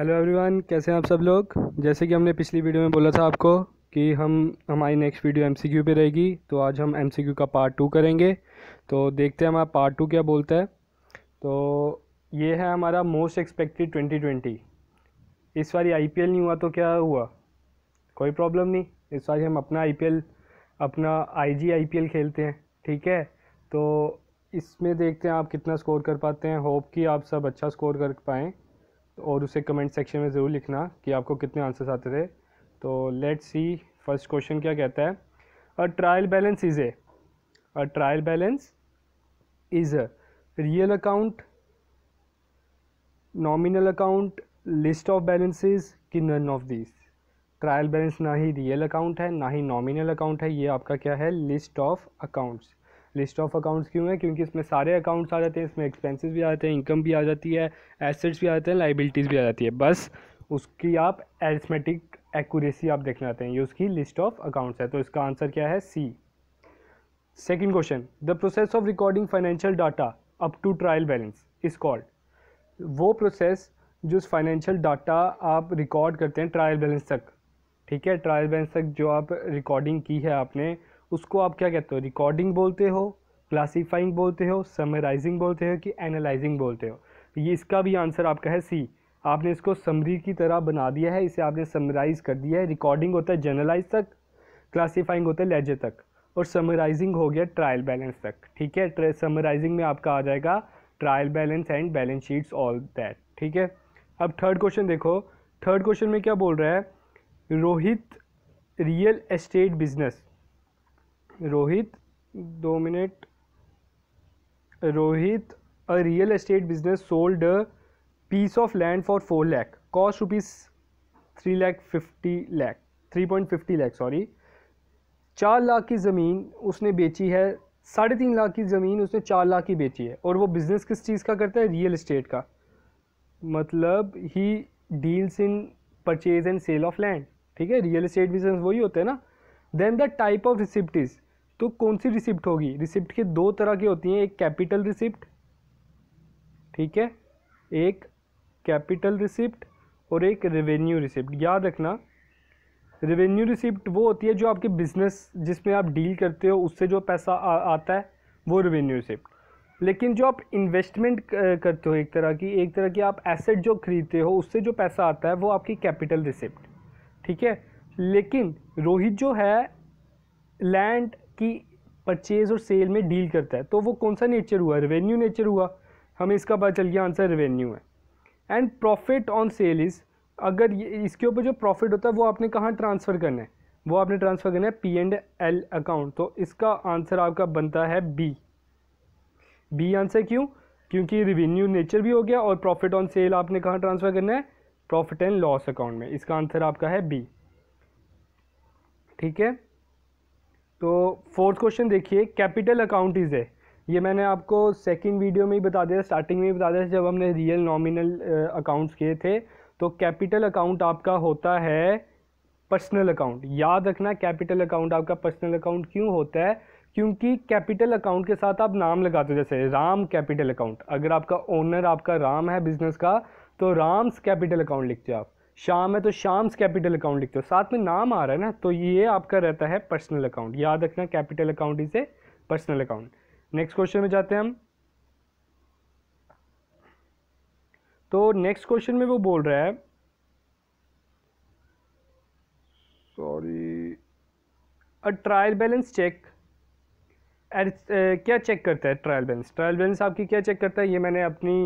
hello everyone कैसे हैं आप सब लोग जैसे कि हमने पिछली वीडियो में बोला था आपको कि हम हमारी नेक्स्ट वीडियो एमसीक्यू पे रहेगी तो आज हम एमसीक्यू का पार्ट टू करेंगे तो देखते हैं हमारा पार्ट टू क्या बोलता है तो ये है हमारा मोस्ट एक्सपेक्टेड ट्वेंटी ट्वेंटी इस बार आई पी एल नहीं हुआ तो क्या हुआ कोई प्रॉब्लम नहीं इस बार हम अपना आई पी एल अपना आई जी आई पी एल खेलते हैं ठीक है तो इसमें देखते हैं आप कितना स्कोर कर पाते हैं होप कि आप सब अच्छा स्कोर कर पाएँ और उसे कमेंट सेक्शन में ज़रूर लिखना कि आपको कितने आंसर्स आते थे तो लेट्स सी फर्स्ट क्वेश्चन क्या कहता है a trial balance is a a trial balance is a real account nominal account list of balances कि none of this trial balance ना ही रियल अकाउंट है ना ही नॉमिनल अकाउंट है ये आपका क्या है list of accounts list of accounts क्यों है क्योंकि इसमें सारे अकाउंट्स आ जाते हैं इसमें एक्सपेंसेस भी आ जाते हैं इनकम भी आ जाती है एसेट्स भी आ जाते हैं लाइबिलिटीज़ भी आ जाती है बस उसकी आप एरिथमेटिक एक्यूरेसी आप देखना चाहते हैं ये उसकी लिस्ट ऑफ अकाउंट्स है तो इसका आंसर क्या है C second question the process of recording financial data up to trial balance is called वो प्रोसेस जो फाइनेंशियल डाटा आप रिकॉर्ड करते हैं ट्रायल बैलेंस तक ठीक है ट्रायल बैलेंस तक जो आप रिकॉर्डिंग की है आपने उसको आप क्या कहते हो रिकॉर्डिंग बोलते हो क्लासीफाइंग बोलते हो समराइजिंग बोलते हो कि एनालाइजिंग बोलते हो ये इसका भी आंसर आपका है सी आपने इसको समरी की तरह बना दिया है इसे आपने समराइज़ कर दिया है रिकॉर्डिंग होता है जर्नलाइज तक क्लासीफाइंग होता है लेजे तक और समराइजिंग हो गया ट्रायल बैलेंस तक ठीक है समराइजिंग में आपका आ जाएगा trial balance and balance sheets all that ठीक है अब थर्ड क्वेश्चन देखो थर्ड क्वेश्चन में क्या बोल रहा है Rohit real estate business Rohit दो minute Rohit a real real business sold piece of land for four lakh cost rupees three lakh fifty lakh three point fifty lakh sorry चार लाख की ज़मीन उसने बेची है साढ़े तीन लाख की ज़मीन उसने चार लाख की बेची है और वो बिज़नेस किस चीज़ का करता है रियल इस्टेट का मतलब ही deals in purchase and sale of land ठीक है रियल इस्टेट बिजनेस वही होते हैं ना then the type of receipt is तो कौन सी रिसिप्ट होगी रिसिप्ट के दो तरह की होती हैं एक कैपिटल रिसिप्ट ठीक है एक कैपिटल रिसिप्ट और एक रेवेन्यू रिसिप्ट याद रखना रेवेन्यू रिसिप्ट वो होती है जो आपके बिजनेस जिसमें आप डील करते हो उससे जो पैसा आ, आता है वो रेवेन्यू रिसिप्ट लेकिन जो आप इन्वेस्टमेंट करते हो एक तरह की एक तरह की आप एसेट जो खरीदते हो उससे जो पैसा आता है वो आपकी कैपिटल रिसिप्ट ठीक है लेकिन रोहित जो है लैंड कि परचेज और सेल में डील करता है तो वो कौन सा नेचर हुआ रेवेन्यू नेचर हुआ हमें इसका पता चल गया आंसर रेवेन्यू है and profit on sale is अगर ये इसके ऊपर जो प्रॉफिट होता है वो आपने कहाँ ट्रांसफ़र करना है वो आपने ट्रांसफ़र करना है पी एंड एल अकाउंट तो इसका आंसर आपका बनता है बी बी आंसर क्यों क्योंकि रिवेन्यू नेचर भी हो गया और प्रॉफिट ऑन सेल आपने कहाँ ट्रांसफ़र करना है प्रॉफिट एंड लॉस अकाउंट में इसका आंसर आपका है बी ठीक है तो फोर्थ क्वेश्चन देखिए कैपिटल अकाउंट इज़ है ये मैंने आपको सेकंड वीडियो में ही बता दिया स्टार्टिंग में ही बता दिया जब हमने रियल नॉमिनल अकाउंट्स किए थे तो कैपिटल अकाउंट आपका होता है पर्सनल अकाउंट याद रखना कैपिटल अकाउंट आपका पर्सनल अकाउंट क्यों होता है क्योंकि कैपिटल अकाउंट के साथ आप नाम लगाते हो जैसे राम कैपिटल अकाउंट अगर आपका ओनर आपका राम है बिजनेस का तो राम्स कैपिटल अकाउंट लिखते हो आप शाम है तो शाम्स कैपिटल अकाउंट लिखते हो साथ में नाम आ रहा है ना तो ये आपका रहता है पर्सनल अकाउंट याद रखना कैपिटल अकाउंट इसे पर्सनल अकाउंट नेक्स्ट क्वेश्चन में जाते हैं हम तो नेक्स्ट क्वेश्चन में वो बोल रहा है sorry a trial balance check क्या चेक करता है ट्रायल बैलेंस ट्रायल बैलेंस आपकी क्या चेक करता है ये मैंने अपनी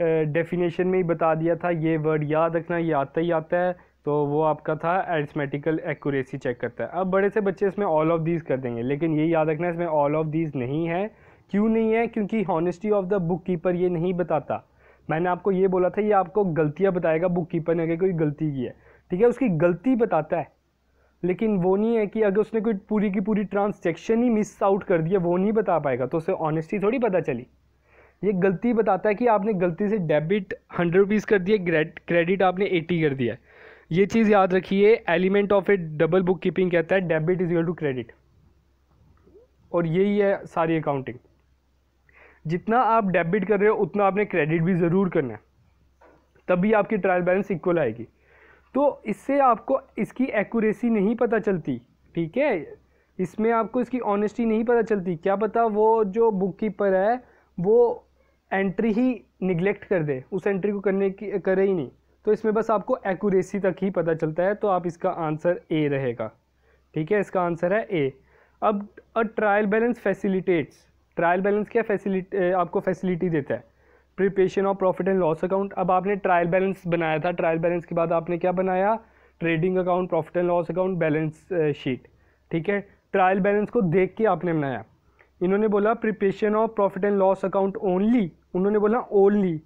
डेफिनेशन में ही बता दिया था ये वर्ड याद रखना ये आता ही आता है तो वो आपका था एरिथमेटिकल एक्यूरेसी चेक करता है अब बड़े से बच्चे इसमें ऑल ऑफ दीज कर देंगे लेकिन ये याद रखना इसमें ऑल ऑफ दीज नहीं है क्यों नहीं है क्योंकि honesty of the bookkeeper ये नहीं बताता मैंने आपको ये बोला था ये आपको गलतियाँ बताएगा बुक कीपर ने अगर कोई गलती की है ठीक है उसकी गलती बताता है लेकिन वो नहीं है कि अगर उसने कोई पूरी की पूरी ट्रांजेक्शन ही मिस आउट कर दिया वो नहीं बता पाएगा तो उसे ऑनेस्टी थोड़ी पता चली ये गलती बताता है कि आपने गलती से डेबिट हंड्रेड रुपीज़ कर दिया क्रेडिट आपने एट्टी कर दिया ये चीज़ याद रखिए element of a double bookkeeping कहता है debit is equal to credit और यही है सारी अकाउंटिंग जितना आप डेबिट कर रहे हो उतना आपने क्रेडिट भी ज़रूर करना है तभी आपकी ट्रायल बैलेंस इक्वल आएगी तो इससे आपको इसकी एक्यूरेसी नहीं पता चलती ठीक है इसमें आपको इसकी ऑनेस्टी नहीं पता चलती क्या पता वो जो बुक कीपर है वो एंट्री ही निगलेक्ट कर दे उस एंट्री को करने की करे ही नहीं तो इसमें बस आपको एक्यूरेसी तक ही पता चलता है तो आप इसका आंसर ए रहेगा ठीक है इसका आंसर है ए अब a trial balance facilitates trial balance क्या फैसिलिट आपको फैसिलिटी देता है preparation of profit and loss account अब आपने ट्रायल बैलेंस बनाया था ट्रायल बैलेंस के बाद आपने क्या बनाया trading account profit and loss account balance sheet ठीक है ट्रायल बैलेंस को देख के आपने बनाया इन्होंने बोला preparation of profit and loss account only उन्होंने बोला ओनली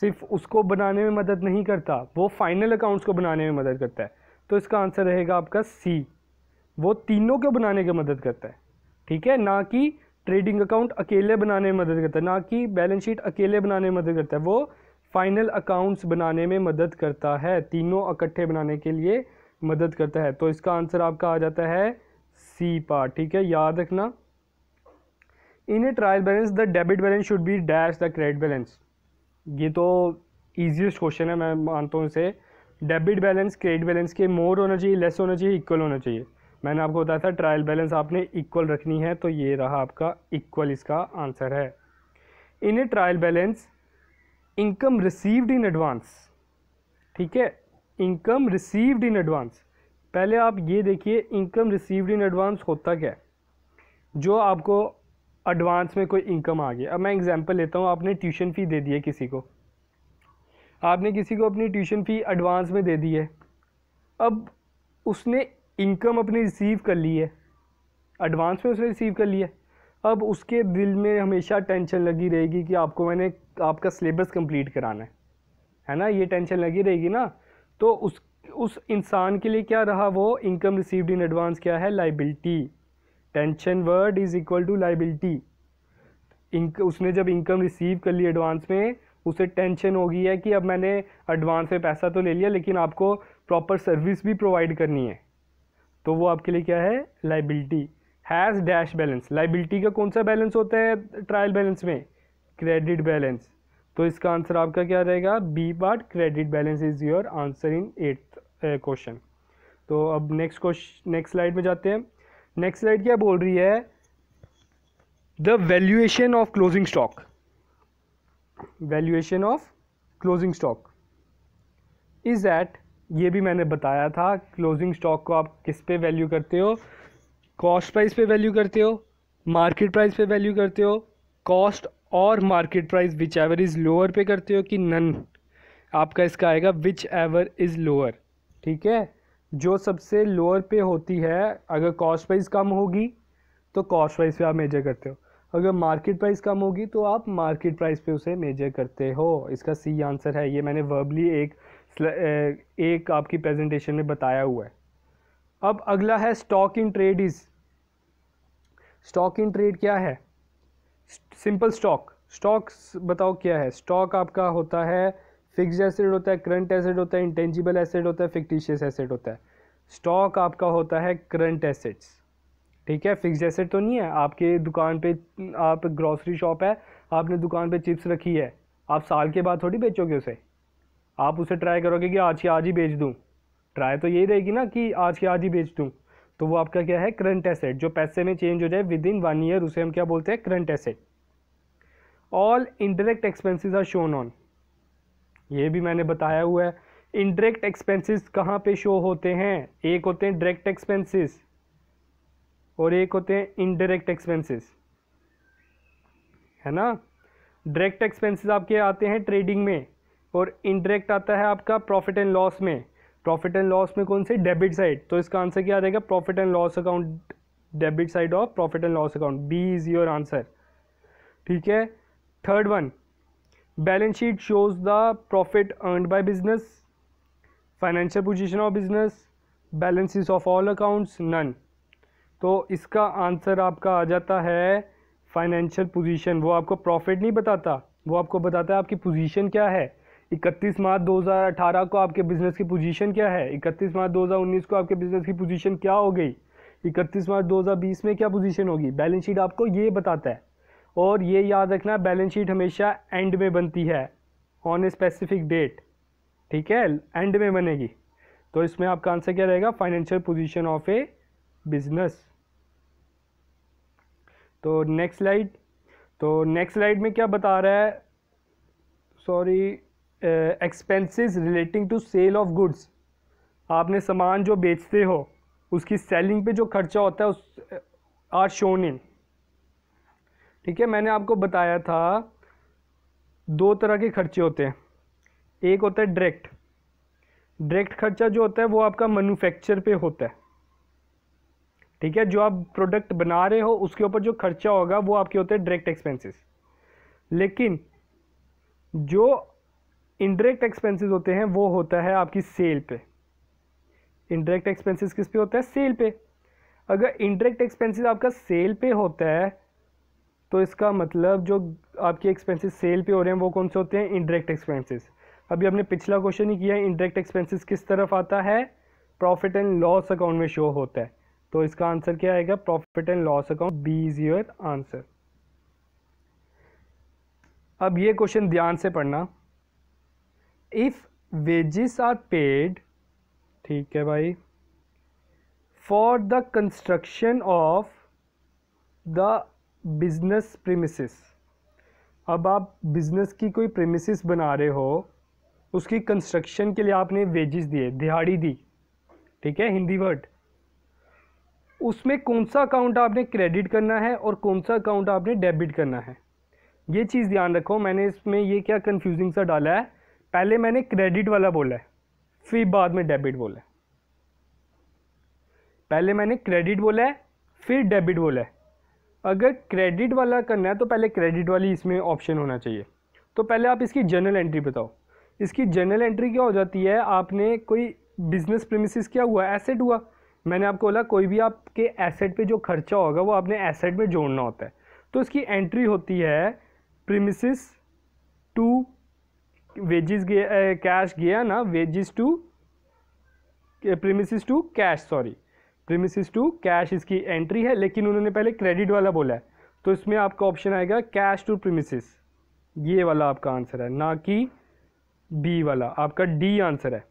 सिर्फ उसको बनाने में मदद नहीं करता वो फाइनल अकाउंट्स को बनाने में मदद करता है तो इसका आंसर रहेगा आपका सी वो तीनों को बनाने में मदद करता है ठीक है ना कि ट्रेडिंग अकाउंट अकेले बनाने में मदद करता है ना कि बैलेंस शीट अकेले बनाने में मदद करता है वो फाइनल अकाउंट्स बनाने में मदद करता है तीनों इकट्ठे बनाने के लिए मदद करता है तो इसका आंसर आपका आ जाता है सी पार्ट ठीक है याद रखना in a trial balance the debit balance should be dash the credit balance ये तो ईजिएस्ट क्वेश्चन है मैं मानता हूँ इसे डेबिट बैलेंस क्रेडिट बैलेंस के मोर होना चाहिए लेस होना चाहिए इक्वल होना चाहिए मैंने आपको बताया था ट्रायल बैलेंस आपने इक्वल रखनी है तो ये रहा आपका इक्वल इसका आंसर है in a trial balance income received in advance ठीक है इनकम रिसीव्ड इन एडवांस पहले आप ये देखिए इनकम रिसीव्ड इन एडवांस होता क्या है जो आपको एडवांस में कोई इनकम आ गई अब मैं एग्जांपल लेता हूँ आपने ट्यूशन फ़ी दे दी है किसी को आपने किसी को अपनी ट्यूशन फ़ी एडवांस में दे दी है अब उसने इनकम अपनी रिसीव कर ली है एडवांस में उसने रिसीव कर लिया अब उसके दिल में हमेशा टेंशन लगी रहेगी कि आपको मैंने आपका सिलेबस कम्प्लीट कराना है है ना ये टेंशन लगी रहेगी ना तो उस उस इंसान के लिए क्या रहा वो इनकम रिसीव्ड इन एडवांस क्या है liability tension word is equal to liability इंक उसने जब इनकम रिसीव कर ली एडवांस में उसे टेंशन हो गई है कि अब मैंने एडवांस में पैसा तो ले लिया लेकिन आपको प्रॉपर सर्विस भी प्रोवाइड करनी है तो वो आपके लिए क्या है liability has dash balance liability का कौन सा बैलेंस होता है ट्रायल बैलेंस में क्रेडिट बैलेंस तो इसका आंसर आपका क्या रहेगा B part credit balance is your answer in eighth question तो अब नेक्स्ट क्वेश्चन नेक्स्ट स्लाइड में जाते हैं नेक्स्ट स्लाइड क्या बोल रही है the valuation of closing stock valuation of closing stock is at ये भी मैंने बताया था क्लोजिंग स्टॉक को आप किस पे वैल्यू करते हो कॉस्ट प्राइस पे वैल्यू करते हो मार्केट प्राइस पे वैल्यू करते हो कॉस्ट और market price whichever is lower पे करते हो कि नन आपका इसका आएगा विच एवर इज़ लोअर ठीक है जो सबसे लोअर पे होती है अगर कॉस्ट प्राइस कम होगी तो कॉस्ट प्राइस पे आप मेजर करते हो अगर मार्केट प्राइस कम होगी तो आप मार्केट प्राइस पे उसे मेजर करते हो इसका सी आंसर है ये मैंने वर्बली एक एक आपकी प्रेजेंटेशन में बताया हुआ है अब अगला है stock in trade is stock in trade क्या है सिंपल स्टॉक स्टॉक्स बताओ क्या है स्टॉक आपका होता है फिक्स्ड एसेट होता है करंट एसेट होता है इंटेंजिबल एसेट होता है फिक्टिशियस एसेट होता है स्टॉक आपका होता है करंट एसेट्स ठीक है फिक्स्ड एसेट तो नहीं है आपके दुकान पे आप ग्रॉसरी शॉप है आपने दुकान पे चिप्स रखी है आप साल के बाद थोड़ी बेचोगे उसे आप उसे ट्राई करोगे कि आज की आज ही बेच दूँ ट्राई तो यही रहेगी ना कि आज की आज ही बेच दूँ तो वो आपका क्या है करंट एसेट जो पैसे में चेंज हो जाए विद इन वन ईयर उसे हम क्या बोलते हैं current asset all indirect expenses are shown on ये भी मैंने बताया हुआ है इनडायरेक्ट एक्सपेंसेस कहाँ पे शो होते हैं एक होते हैं डायरेक्ट एक्सपेंसेस और एक होते हैं इनडायरेक्ट एक्सपेंसेस है ना डायरेक्ट एक्सपेंसेस आपके आते हैं ट्रेडिंग में और इनडायरेक्ट आता है आपका प्रॉफिट एंड लॉस में प्रॉफिट एंड लॉस में कौन से डेबिट साइड तो इसका आंसर क्या आ जाएगा profit and loss account debit side of profit and loss account B is your answer ठीक है third one balance sheet shows the profit earn by business financial position of business balances of all accounts none तो इसका answer आपका आ जाता है financial position वो आपको प्रॉफिट नहीं बताता वो आपको बताता है आपकी पोजीशन क्या है 31 मार्च 2018 को आपके बिजनेस की पोजीशन क्या है 31 मार्च 2019 को आपके बिजनेस की पोजीशन क्या हो गई 31 मार्च 2020 में क्या पोजीशन होगी बैलेंस शीट आपको ये बताता है और ये याद रखना बैलेंस शीट हमेशा एंड में बनती है ऑन ए स्पेसिफिक डेट ठीक है एंड में बनेगी तो इसमें आपका आंसर क्या रहेगा financial position of a business तो नेक्स्ट स्लाइड तो नेक्स्ट स्लाइड में क्या बता रहा है sorry expenses relating to sale of goods आपने सामान जो बेचते हो उसकी सेलिंग पे जो खर्चा होता है उस आर शोन इन ठीक है मैंने आपको बताया था दो तरह के खर्चे होते हैं एक होता है डायरेक्ट डायरेक्ट खर्चा जो होता है वो आपका मैन्युफैक्चर पे होता है ठीक है जो आप प्रोडक्ट बना रहे हो उसके ऊपर जो खर्चा होगा वो आपके होते हैं डायरेक्ट एक्सपेंसेस लेकिन जो इनडायरेक्ट एक्सपेंसेस होते हैं वो होता है आपकी सेल पे इनडायरेक्ट एक्सपेंसेस किस पे होता है सेल पे अगर इनडायरेक्ट एक्सपेंसेस आपका सेल पे होता है तो इसका मतलब जो आपके एक्सपेंसेस सेल पे हो रहे हैं वो कौन से होते हैं इनडायरेक्ट एक्सपेंसेस अभी हमने पिछला क्वेश्चन ही किया इनडायरेक्ट एक्सपेंसेस किस तरफ आता है प्रॉफिट एंड लॉस अकाउंट में शो होता है तो इसका आंसर क्या आएगा profit and loss account B is your answer अब ये क्वेश्चन ध्यान से पढ़ना इफ़ वेजिस आर पेड ठीक है भाई for the construction of the business premises अब आप बिज़नेस की कोई प्रीमिसिस बना रहे हो उसकी कंस्ट्रक्शन के लिए आपने वेजेस दिए दिहाड़ी दी ठीक है हिंदी वर्ड उसमें कौन सा अकाउंट आपने क्रेडिट करना है और कौन सा अकाउंट आपने डेबिट करना है ये चीज़ ध्यान रखो मैंने इसमें ये क्या कन्फ्यूजिंग सा डाला है पहले मैंने क्रेडिट वाला बोला है फिर बाद में डेबिट बोला है पहले मैंने क्रेडिट बोला है फिर डेबिट बोला है अगर क्रेडिट वाला करना है तो पहले क्रेडिट वाली इसमें ऑप्शन होना चाहिए तो पहले आप इसकी जनरल एंट्री बताओ इसकी जर्नल एंट्री क्या हो जाती है आपने कोई बिजनेस प्रेमिस क्या हुआ एसेट हुआ मैंने आपको बोला कोई भी आपके एसेट पे जो खर्चा होगा वो आपने एसेट में जोड़ना होता है तो इसकी एंट्री होती है प्रेमिस टू वेजिस कैश गया ना wages to premises to cash sorry premises to cash इसकी एंट्री है लेकिन उन्होंने पहले क्रेडिट वाला बोला है तो इसमें आपका ऑप्शन आएगा कैश टू प्रीमिसिस ये वाला आपका आंसर है ना कि बी वाला आपका डी आंसर है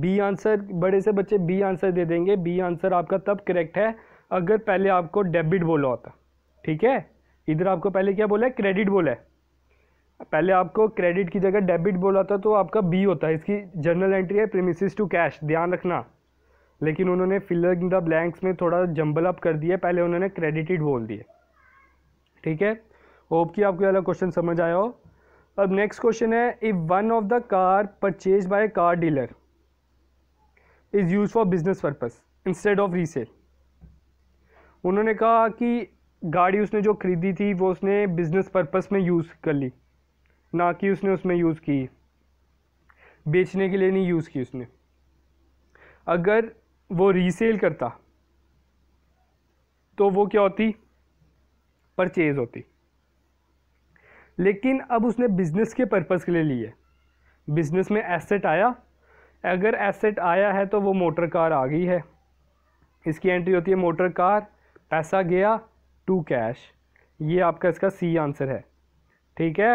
बी आंसर बड़े से बच्चे बी आंसर दे देंगे बी आंसर आपका तब करेक्ट है अगर पहले आपको डेबिट बोला होता ठीक है इधर आपको पहले क्या बोला है क्रेडिट बोला है पहले आपको क्रेडिट की जगह डेबिट बोला था तो आपका बी होता है इसकी जर्नल एंट्री है प्रीमिसिस टू कैश ध्यान रखना लेकिन उन्होंने फिलर इन द ब्लैंक्स में थोड़ा जंबल अप कर दिया पहले उन्होंने क्रेडिटेड बोल दिए ठीक है होप कि आपको अलग क्वेश्चन समझ आया हो अब नेक्स्ट क्वेश्चन है if one of the car purchase by car dealer is use for business purpose instead of resale उन्होंने कहा कि गाड़ी उसने जो ख़रीदी थी वो उसने बिज़नेस पर्पस में यूज़ कर ली ना कि उसने उसमें यूज़ की बेचने के लिए नहीं यूज़ की उसने अगर वो रीसेल करता तो वो क्या होती परचेज होती लेकिन अब उसने बिज़नेस के पर्पज़ के लिए लिए बिज़नेस में एसेट आया अगर एसेट आया है तो वो मोटर कार आ गई है इसकी एंट्री होती है मोटर कार पैसा गया टू कैश ये आपका इसका सी आंसर है ठीक है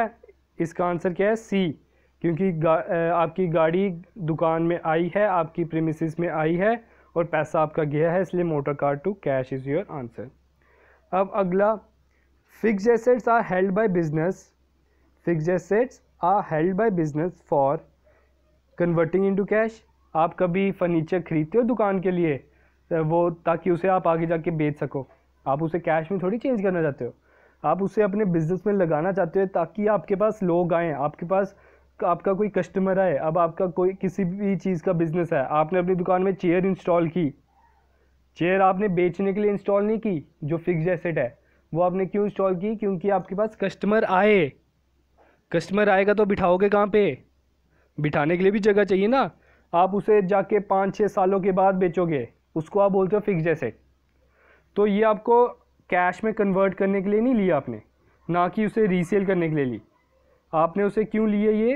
इसका आंसर क्या है सी क्योंकि गा, आपकी गाड़ी दुकान में आई है आपकी प्रेमिसेस में आई है और पैसा आपका गया है इसलिए motor car to cash is your answer अब अगला fix assets are held by business fix assets are held by business for converting into cash आप कभी फर्नीचर खरीदते हो दुकान के लिए तो वो ताकि उसे आप आगे जाके बेच सको आप उसे कैश में थोड़ी चेंज करना चाहते हो आप उसे अपने बिज़नेस में लगाना चाहते हो ताकि आपके पास लोग आएँ आपके पास आपका कोई कस्टमर आए अब आपका कोई किसी भी चीज़ का बिज़नेस है आपने अपनी दुकान में चेयर इंस्टॉल की चेयर आपने बेचने के लिए इंस्टॉल नहीं की जो फिक्स एसेट है वो आपने क्यों इंस्टॉल की क्योंकि आपके पास कस्टमर आए कस्टमर आएगा तो बिठाओगे कहाँ पे बिठाने के लिए भी जगह चाहिए ना आप उसे जाके पाँच छः सालों के बाद बेचोगे उसको आप बोलते हो फिक्स एसेट तो ये आपको कैश में कन्वर्ट करने के लिए नहीं लिया आपने ना कि उसे रीसेल करने के लिए ली आपने उसे क्यों लिए ये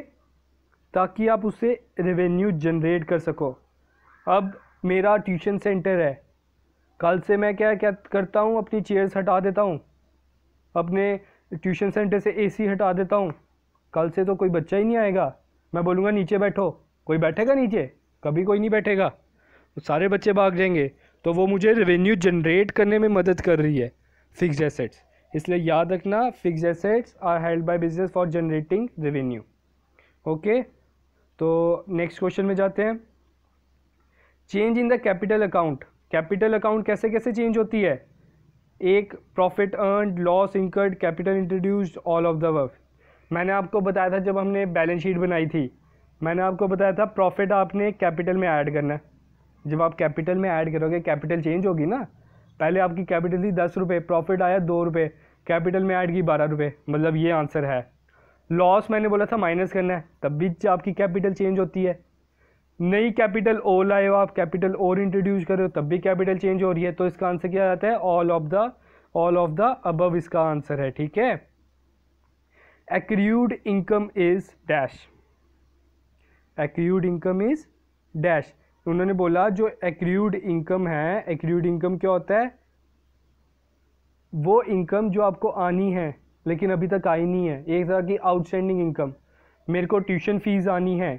ताकि आप उससे रेवेन्यू जनरेट कर सको अब मेरा ट्यूशन सेंटर है कल से मैं क्या क्या करता हूँ अपनी चेयर्स हटा देता हूँ अपने ट्यूशन सेंटर से एसी हटा देता हूँ कल से तो कोई बच्चा ही नहीं आएगा मैं बोलूँगा नीचे बैठो कोई बैठेगा नीचे कभी कोई नहीं बैठेगा तो सारे बच्चे भाग जाएंगे तो वो मुझे रेवेन्यू जनरेट करने में मदद कर रही है फिक्स एसेट्स इसलिए याद रखना fix assets are held by business for generating revenue okay तो नेक्स्ट क्वेश्चन में जाते हैं change in the capital account capital account कैसे कैसे चेंज होती है एक profit earn loss incurred capital introduced all of the work मैंने आपको बताया था जब हमने बैलेंस शीट बनाई थी मैंने आपको बताया था प्रॉफिट आपने कैपिटल में ऐड करना है जब आप कैपिटल में ऐड करोगे कैपिटल चेंज होगी ना पहले आपकी कैपिटल थी दस रुपये प्रॉफिट आया दो रुपये कैपिटल में ऐड की बारह रुपये मतलब ये आंसर है लॉस मैंने बोला था माइनस करना है तब भी आपकी कैपिटल चेंज होती है नई कैपिटल ओ लाए हो आप कैपिटल और इंट्रोड्यूस करो तब भी कैपिटल चेंज हो रही है तो इसका आंसर क्या आता है all of the all of the above इसका आंसर है ठीक है accrued income is dash accrued income is dash उन्होंने बोला जो एक्रूड इनकम है एक्रूड इनकम क्या होता है वो इनकम जो आपको आनी है लेकिन अभी तक आई नहीं है एक तरह की आउटस्टैंडिंग इनकम मेरे को ट्यूशन फ़ीस आनी है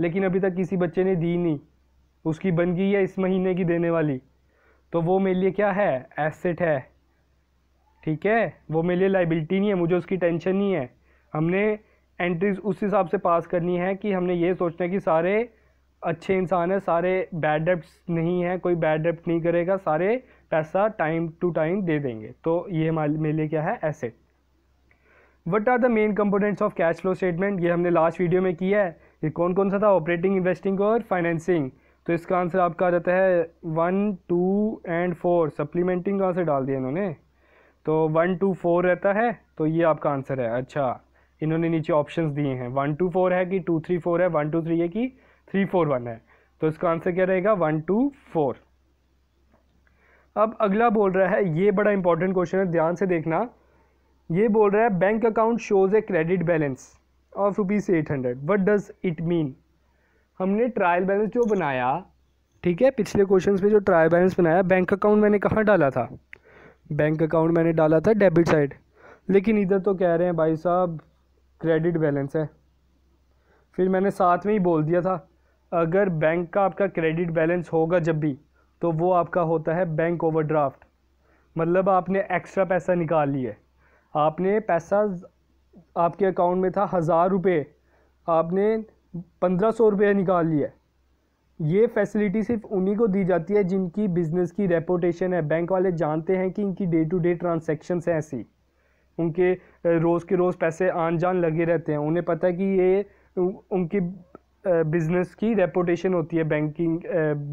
लेकिन अभी तक किसी बच्चे ने दी नहीं उसकी बन गई है इस महीने की देने वाली तो वो मेरे लिए क्या है एसेट है ठीक है वो मेरे लिए लाइबिलिटी नहीं है मुझे उसकी टेंशन नहीं है हमने एंट्रीज उस हिसाब से पास करनी है कि हमने ये सोचना है कि सारे अच्छे इंसान हैं सारे बैड डेप्ट नहीं है कोई बैड डेप्ट नहीं करेगा सारे पैसा टाइम टू टाइम दे देंगे तो ये मेरे लिए क्या है asset what are the main components of cash flow statement ये हमने लास्ट वीडियो में किया है ये कौन कौन सा था ऑपरेटिंग इन्वेस्टिंग और फाइनेंसिंग तो इसका आंसर आपका आ जाता है one two and four supplementing का आंसर डाल दिया इन्होंने तो वन टू फोर रहता है तो ये आपका आंसर है अच्छा इन्होंने नीचे ऑप्शंस दिए हैं वन टू फोर है कि टू थ्री फोर है वन टू थ्री है कि थ्री फोर वन है तो इसका आंसर क्या रहेगा वन टू फोर अब अगला बोल रहा है ये बड़ा इंपॉर्टेंट क्वेश्चन है ध्यान से देखना ये बोल रहा है bank account shows a credit balance of rupees eight hundred what does it mean हमने ट्रायल बैलेंस जो बनाया ठीक है पिछले क्वेश्चन में जो ट्रायल बैलेंस बनाया बैंक अकाउंट मैंने कहाँ डाला था बैंक अकाउंट मैंने डाला था डेबिट साइड लेकिन इधर तो कह रहे हैं भाई साहब क्रेडिट बैलेंस है फिर मैंने साथ में ही बोल दिया था अगर बैंक का आपका क्रेडिट बैलेंस होगा जब भी तो वो आपका होता है बैंक ओवरड्राफ्ट मतलब आपने एक्स्ट्रा पैसा निकाल लिया आपने पैसा आपके अकाउंट में था हज़ार रुपये आपने पंद्रह सौ रुपये निकाल लिया ये फैसिलिटी सिर्फ उन्हीं को दी जाती है जिनकी बिज़नेस की रेपोटेशन है बैंक वाले जानते हैं कि इनकी डे टू डे ट्रांसेक्शन्स हैं ऐसी उनके रोज़ के रोज़ पैसे आन जान लगे रहते हैं उन्हें पता है कि ये उनकी बिज़नेस की रेपोटेशन होती है बैंकिंग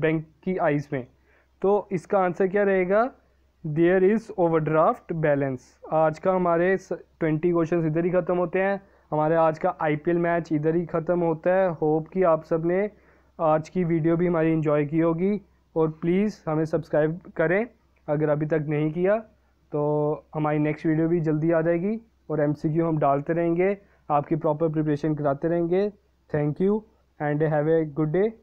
बैंक की आइज़ में तो इसका आंसर क्या रहेगा देयर इज़ ओवरड्राफ्ट बैलेंस आज का हमारे ट्वेंटी क्वेश्चन इधर ही ख़त्म होते हैं हमारे आज का आईपीएल मैच इधर ही ख़त्म होता है होप कि आप सब ने आज की वीडियो भी हमारी इन्जॉय की होगी और प्लीज़ हमें सब्सक्राइब करें अगर अभी तक नहीं किया तो हमारी नेक्स्ट वीडियो भी जल्दी आ जाएगी और क्यू हम डालते रहेंगे आपकी प्रॉपर प्रिपरेशन कराते रहेंगे thank you and have a good day